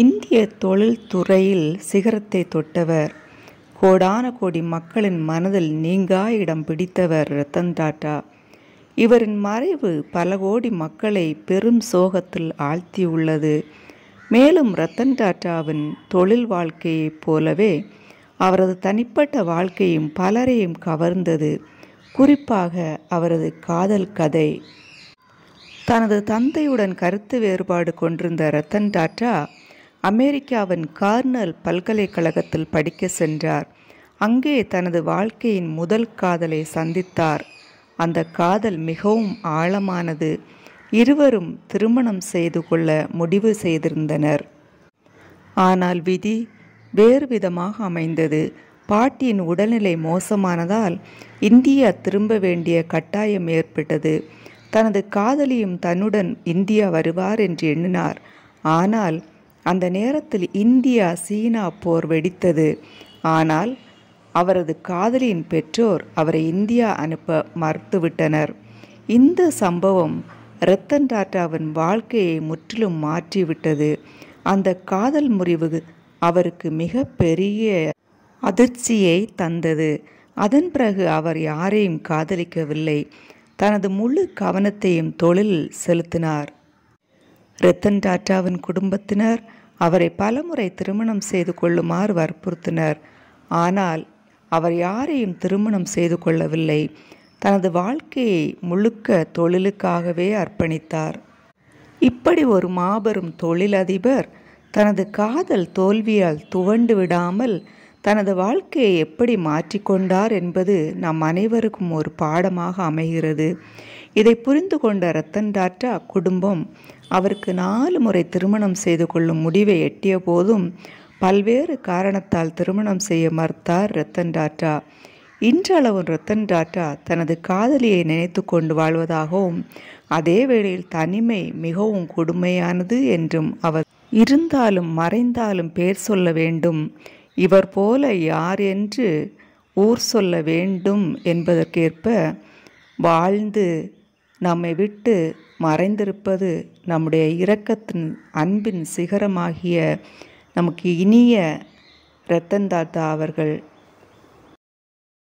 இந்திய தொழில்துறையில் சிகரத்தை தொட்டவர் கோடான கோடி மக்களின் மனதில் நீங்கா இடம் பிடித்தவர் ரத்தன் டாட்டா இவரின் மறைவு பல கோடி மக்களை பெரும் சோகத்தில் ஆழ்த்தியுள்ளது மேலும் ரத்தன் டாட்டாவின் தொழில் வாழ்க்கையைப் போலவே அவரது தனிப்பட்ட வாழ்க்கையும் பலரையும் கவர்ந்தது குறிப்பாக அவரது காதல் கதை தனது தந்தையுடன் கருத்து வேறுபாடு கொண்டிருந்த ரத்தன் டாட்டா அமெரிக்காவின் கார்னல் பல்கலைக்கழகத்தில் படிக்க சென்றார் அங்கே தனது வாழ்க்கையின் முதல் காதலை சந்தித்தார் அந்த காதல் மிகவும் ஆழமானது இருவரும் திருமணம் செய்து கொள்ள முடிவு செய்திருந்தனர் ஆனால் விதி வேறு விதமாக அமைந்தது பாட்டியின் உடல்நிலை மோசமானதால் இந்தியா திரும்ப வேண்டிய கட்டாயம் ஏற்பட்டது தனது காதலியும் தன்னுடன் இந்தியா வருவார் என்று எண்ணினார் ஆனால் அந்த நேரத்தில் இந்தியா சீனா போர் வெடித்தது ஆனால் அவரது காதலியின் பெற்றோர் அவரை இந்தியா அனுப்ப மறுத்துவிட்டனர் இந்த சம்பவம் ரத்தன் டாட்டாவின் வாழ்க்கையை முற்றிலும் மாற்றிவிட்டது அந்த காதல் முறிவு அவருக்கு மிக பெரிய அதிர்ச்சியை தந்தது அதன் பிறகு அவர் யாரையும் காதலிக்கவில்லை தனது முழு கவனத்தையும் தொழிலில் செலுத்தினார் ரத்தன் டாட்டாவின் குடும்பத்தினர் அவரை பலமுறை திருமணம் செய்து கொள்ளுமாறு வற்புறுத்தினர் ஆனால் அவர் யாரையும் திருமணம் செய்து கொள்ளவில்லை தனது வாழ்க்கையை முழுக்க தொழிலுக்காகவே அர்ப்பணித்தார் இப்படி ஒரு மாபெரும் தொழிலதிபர் தனது காதல் தோல்வியால் துவண்டு விடாமல் தனது வாழ்க்கையை எப்படி மாற்றிக்கொண்டார் என்பது நம் அனைவருக்கும் ஒரு பாடமாக அமைகிறது இதை புரிந்து கொண்ட ரத்தன் டாட்டா குடும்பம் அவருக்கு நாலு முறை திருமணம் செய்து கொள்ளும் முடிவை எட்டிய போதும் பல்வேறு காரணத்தால் திருமணம் செய்ய மறுத்தார் ரத்தன் டாட்டா இன்றளவு ரத்தன் டாட்டா தனது காதலியை நினைத்து கொண்டு வாழ்வதாகவும் அதே வேளையில் தனிமை மிகவும் கொடுமையானது என்றும் அவர் இருந்தாலும் மறைந்தாலும் பேர் சொல்ல வேண்டும் இவர் போல யார் என்று ஊர் சொல்ல வேண்டும் என்பதற்கேற்ப வாழ்ந்து நம்மை விட்டு மறைந்திருப்பது நம்முடைய இரக்கத்தின் அன்பின் சிகரமாகிய நமக்கு இனிய ரத்தன் தாத்தா அவர்கள்